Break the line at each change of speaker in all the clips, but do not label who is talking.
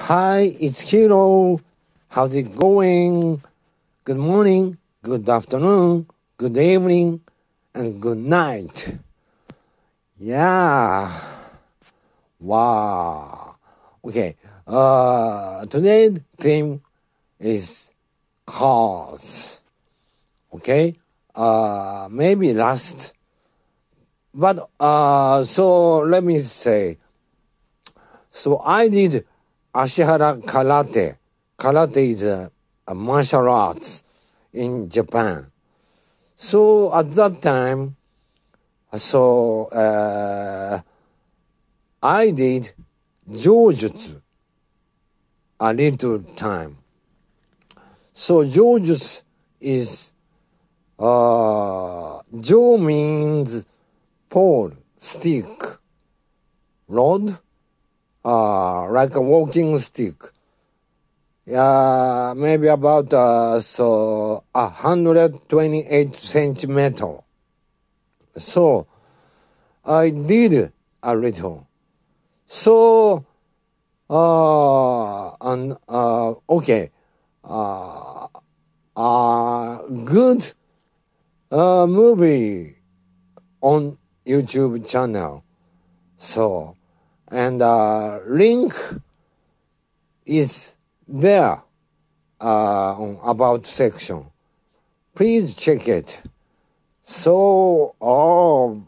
Hi, it's Hiro. How's it going? Good morning, good afternoon, good evening, and good night. Yeah. Wow. Okay. Uh, today's theme is cause. Okay. Uh, maybe last. But uh, so let me say. So I did Ashihara Karate. Karate is a, a martial arts in Japan. So at that time, so uh, I did Jojutsu a little time. So Jojutsu is uh, Jo means pole, stick, rod uh, like a walking stick. Yeah, maybe about uh, so 128 centimeter. So I did a little. So uh, and uh, okay, uh, uh, good uh, movie on YouTube channel. So and uh, link is there uh, on about section. Please check it. So, oh,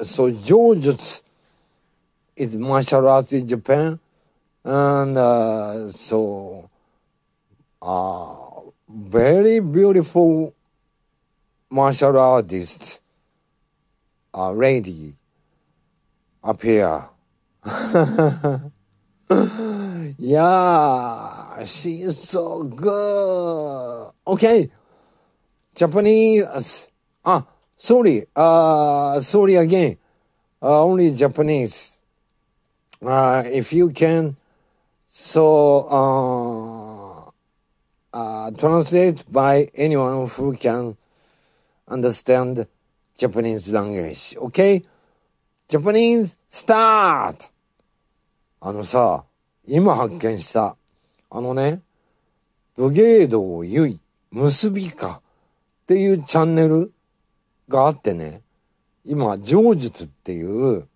so Jojutsu is martial arts in Japan, and uh, so uh, very beautiful martial artist, uh, lady up here. yeah, she's so good. Okay, Japanese. Ah, sorry. Uh, sorry again. Uh, only Japanese. Uh, if you can, so uh, uh, translate by anyone who can understand Japanese language. Okay. ジャパニーズスタートあのさ、今発見した。あのね、武芸道ゆい、結びかっていうチャンネルがあってね、今、上術っていう、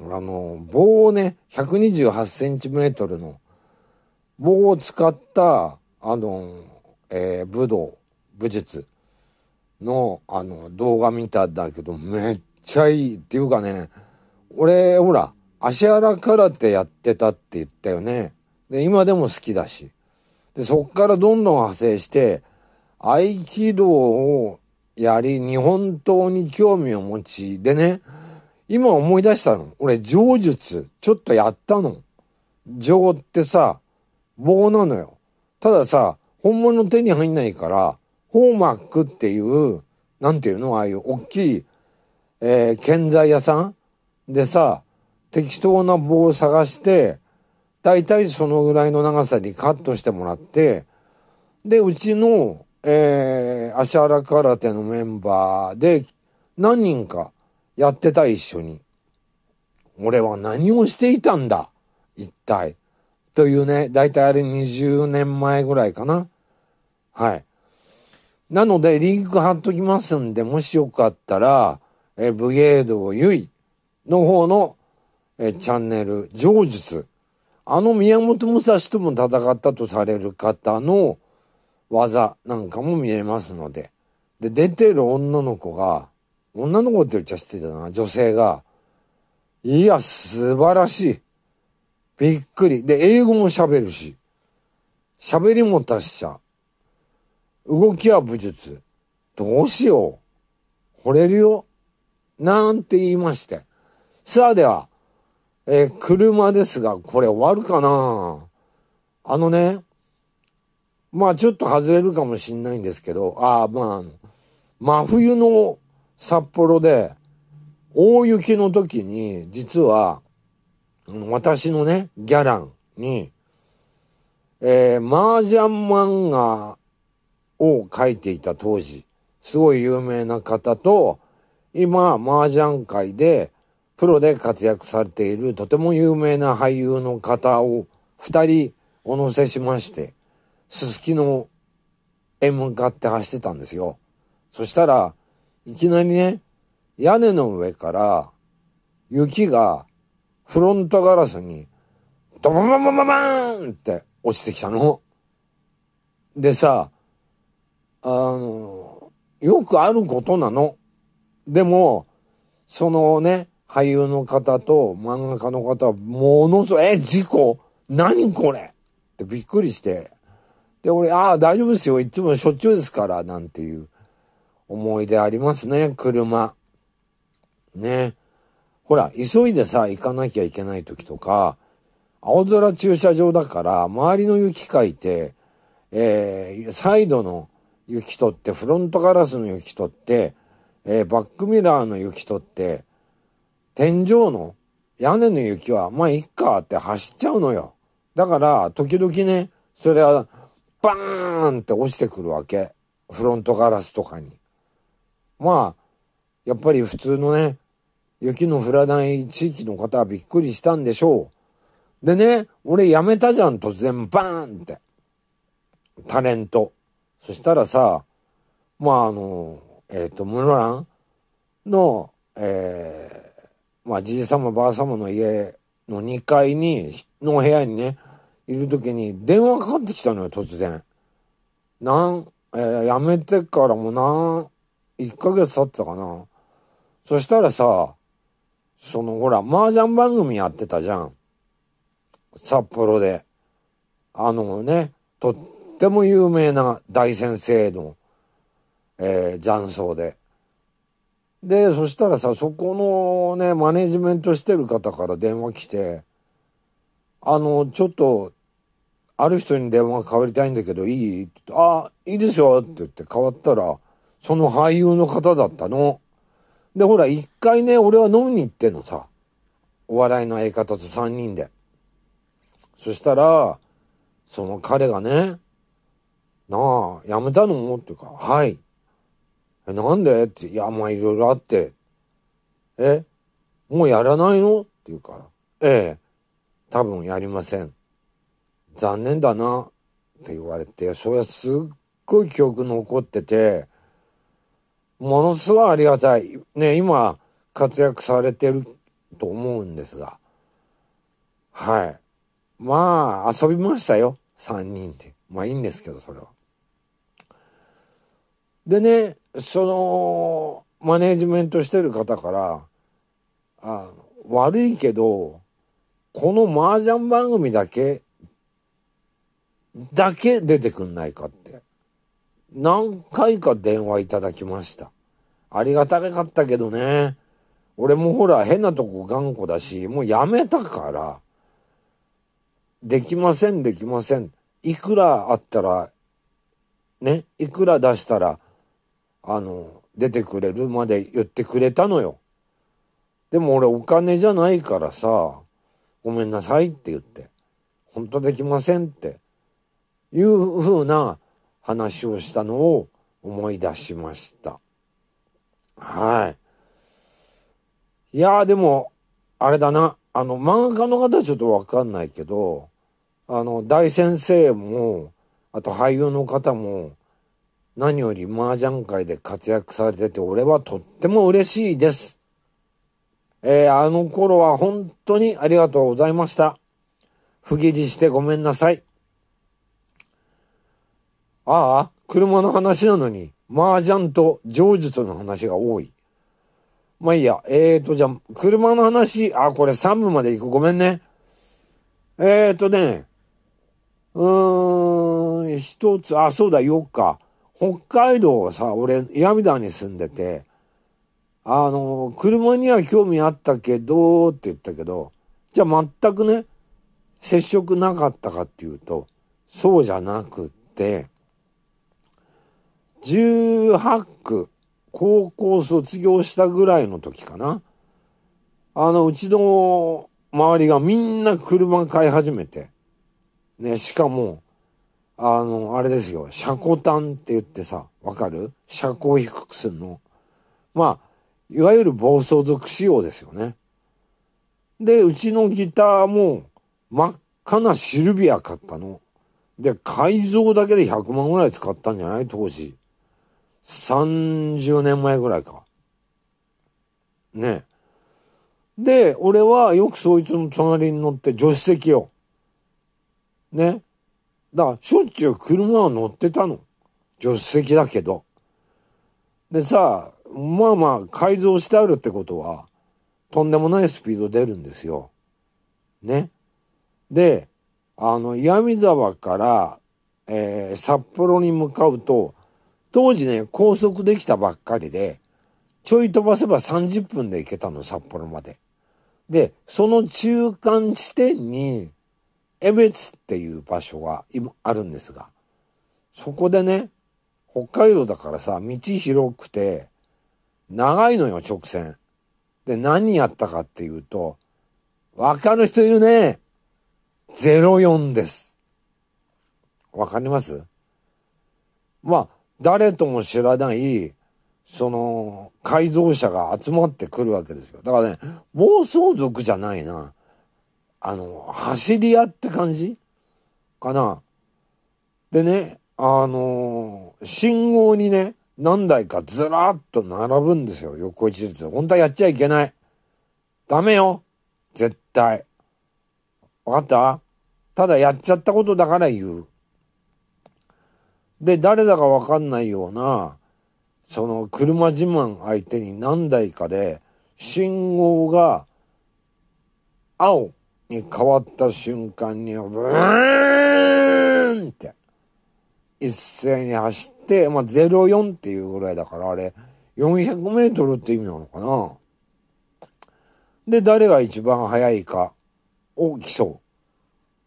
あの、棒をね、128センチメートルの棒を使った、あの、えー、武道、武術の、あの、動画見たんだけど、めっちゃいっていうかね、俺、ほら、足原空手やってたって言ったよね。で、今でも好きだし。で、そっからどんどん派生して、合気道をやり、日本刀に興味を持ち、でね、今思い出したの。俺、上術、ちょっとやったの。上ってさ、棒なのよ。たださ、本物手に入んないから、ホーマックっていう、なんていうのああいう大きいえー、建材屋さんでさ、適当な棒を探して、だいたいそのぐらいの長さにカットしてもらって、で、うちの、えー、原空手のメンバーで何人かやってた一緒に。俺は何をしていたんだ一体。というね、だいたいあれ20年前ぐらいかな。はい。なので、リンク貼っときますんで、もしよかったら、え武芸道ゆいの方の、えチャンネル、上術。あの宮本武蔵とも戦ったとされる方の技なんかも見えますので。で、出てる女の子が、女の子って言っちゃ失礼だな、女性が、いや、素晴らしい。びっくり。で、英語も喋るし、喋りも達者。動きは武術。どうしよう。惚れるよ。なんて言いまして。さあでは、えー、車ですが、これ終わるかなあのね、まあちょっと外れるかもしんないんですけど、ああ、まあ、真冬の札幌で、大雪の時に、実は、私のね、ギャランに、えー、麻雀漫画を描いていた当時、すごい有名な方と、今、麻雀界でプロで活躍されているとても有名な俳優の方を二人お乗せしまして、すすきのへ向かって走ってたんですよ。そしたら、いきなりね、屋根の上から雪がフロントガラスにドバババババーンって落ちてきたの。でさ、あの、よくあることなの。でも、そのね、俳優の方と漫画家の方はものすごい、え、事故何これってびっくりして。で、俺、ああ、大丈夫ですよ。いつもしょっちゅうですから、なんていう思い出ありますね、車。ね。ほら、急いでさ、行かなきゃいけない時とか、青空駐車場だから、周りの雪かいて、えー、サイドの雪取って、フロントガラスの雪取って、えー、バックミラーの雪取って、天井の屋根の雪は、まあ、いっかって走っちゃうのよ。だから、時々ね、それは、バーンって落ちてくるわけ。フロントガラスとかに。まあ、やっぱり普通のね、雪の降らない地域の方はびっくりしたんでしょう。でね、俺辞めたじゃん、突然バーンって。タレント。そしたらさ、まああの、えっ、ー、と、室蘭の、えー、まあ、じさ様、ばあ様の家の2階に、の部屋にね、いる時に電話かかってきたのよ、突然。なん、えー、やめてからもうなん、1ヶ月経ってたかな。そしたらさ、そのほら、麻雀番組やってたじゃん。札幌で。あのね、とっても有名な大先生のえー、雀荘で。で、そしたらさ、そこのね、マネジメントしてる方から電話来て、あの、ちょっと、ある人に電話かわりたいんだけど、いいって言って、あ、いいですよって言って変わったら、その俳優の方だったの。で、ほら、一回ね、俺は飲みに行ってんのさ。お笑いの相方と三人で。そしたら、その彼がね、なあ、やめたのっていうか、はい。え、なんでって、いや、まあいろいろあって。え、もうやらないのって言うから。ええ、多分やりません。残念だな、って言われて、それはすっごい記憶残ってて、ものすごいありがたい。ね、今、活躍されてると思うんですが。はい。まあ、遊びましたよ。3人で。まあいいんですけど、それは。でね、その、マネージメントしてる方から、あ悪いけど、この麻雀番組だけ、だけ出てくんないかって。何回か電話いただきました。ありがたかったけどね。俺もほら変なとこ頑固だし、もうやめたから、できませんできません。いくらあったら、ね、いくら出したらあの、出てくれるまで言ってくれたのよ。でも俺お金じゃないからさ、ごめんなさいって言って、本当できませんっていうふうな話をしたのを思い出しました。はい。いやーでも、あれだな、あの漫画家の方はちょっとわかんないけど、あの大先生も、あと俳優の方も、何より麻雀界で活躍されてて、俺はとっても嬉しいです。えー、あの頃は本当にありがとうございました。不義理してごめんなさい。ああ、車の話なのに、麻雀と上術の話が多い。まあいいや、えーと、じゃあ、車の話、あ、これ3部まで行く。ごめんね。えーとね、うーん、一つ、あ、そうだ、よ日。か。北海道はさ、俺、岩見に住んでて、あの、車には興味あったけど、って言ったけど、じゃあ全くね、接触なかったかっていうと、そうじゃなくって、18区、高校卒業したぐらいの時かな。あの、うちの周りがみんな車買い始めて、ね、しかも、あの、あれですよ、車庫端って言ってさ、わかる車庫を低くするの。まあ、いわゆる暴走族仕様ですよね。で、うちのギターも真っ赤なシルビア買ったの。で、改造だけで100万ぐらい使ったんじゃない当時。30年前ぐらいか。ねで、俺はよくそいつの隣に乗って助手席を。ね。だからしょっちゅう車は乗ってたの。助手席だけど。でさ、まあまあ改造してあるってことは、とんでもないスピード出るんですよ。ね。で、あの、闇沢から、えー、札幌に向かうと、当時ね、高速できたばっかりで、ちょい飛ばせば30分で行けたの、札幌まで。で、その中間地点に、江別っていう場所が今あるんですが、そこでね、北海道だからさ、道広くて、長いのよ、直線。で、何やったかっていうと、わかる人いるね。04です。わかりますまあ、誰とも知らない、その、改造者が集まってくるわけですよ。だからね、暴走族じゃないな。あの、走り屋って感じかな。でね、あの信号にね、何台かずらっと並ぶんですよ、横一列。本当はやっちゃいけない。ダメよ。絶対。わかったただやっちゃったことだから言う。で、誰だかわかんないような、その車自慢相手に何台かで、信号が、青、に変わった瞬間に、ブーンって、一斉に走って、まあ、04っていうぐらいだから、あれ、400メートルって意味なのかな。で、誰が一番速いかを競う。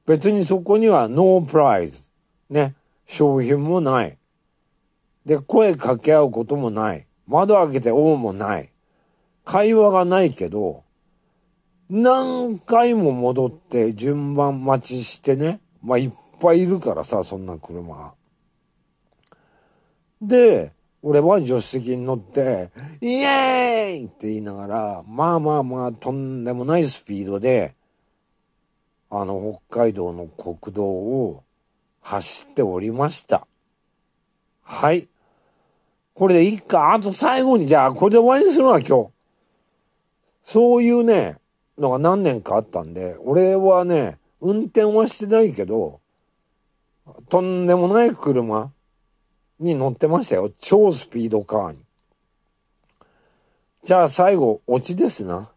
別にそこにはノープライズ。ね。商品もない。で、声掛け合うこともない。窓開けて追もない。会話がないけど、何回も戻って順番待ちしてね。まあ、いっぱいいるからさ、そんな車。で、俺は助手席に乗って、イエーイって言いながら、まあまあまあ、とんでもないスピードで、あの、北海道の国道を走っておりました。はい。これでいいか。あと最後に、じゃあ、これで終わりにするわ、今日。そういうね、のが何年かあったんで、俺はね、運転はしてないけど、とんでもない車に乗ってましたよ。超スピードカーに。じゃあ最後、オチですな。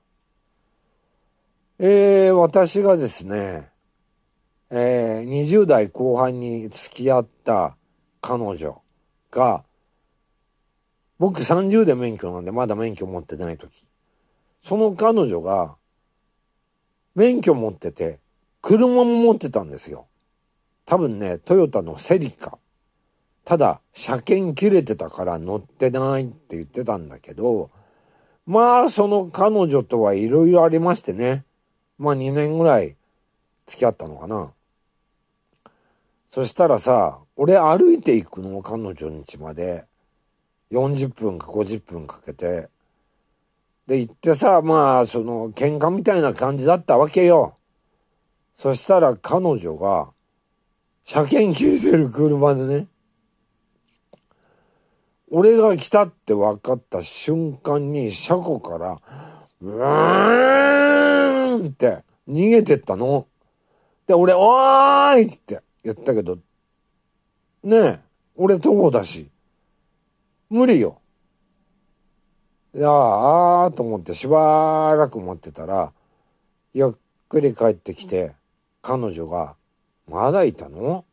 えー、私がですね、えー、20代後半に付き合った彼女が、僕30で免許なんでまだ免許持ってない時。その彼女が、免許持ってて、車も持ってたんですよ。多分ね、トヨタのセリカ。ただ、車検切れてたから乗ってないって言ってたんだけど、まあ、その彼女とはいろいろありましてね。まあ、2年ぐらい付き合ったのかな。そしたらさ、俺歩いていくの、彼女の家まで。40分か50分かけてで、行ってさ、まあ、その、喧嘩みたいな感じだったわけよ。そしたら彼女が、車検切れてる車でね、俺が来たって分かった瞬間に車庫から、うーんって逃げてったの。で、俺、おーいって言ったけど、ねえ、俺徒歩だし、無理よ。いああと思ってしばらく待ってたらゆっくり帰ってきて彼女が「まだいたの?」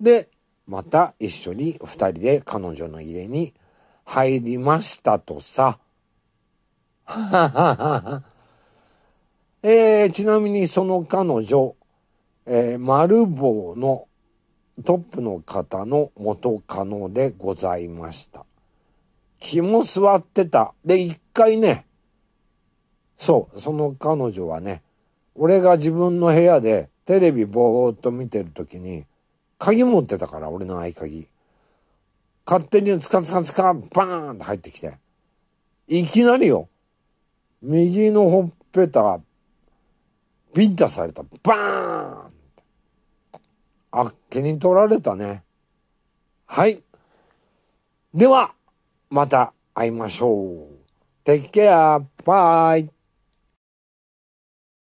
でまた一緒に2人で彼女の家に入りましたとさ。えー、ちなみにその彼女、えー、丸坊のトップの方の元カノでございました。気も座ってた。で、一回ね、そう、その彼女はね、俺が自分の部屋でテレビぼーっと見てる時に、鍵持ってたから、俺の合鍵。勝手につかつかつか、バーンって入ってきて。いきなりよ、右のほっぺた、ビンタされた。バーンって。あっけに取られたね。はい。ではまた会いましょう。Take care. Bye.